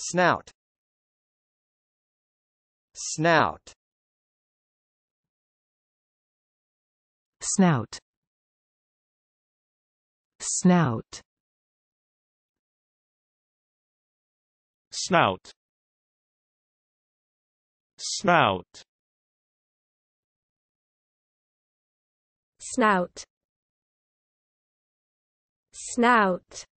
snout snout snout snout snout snout snout snout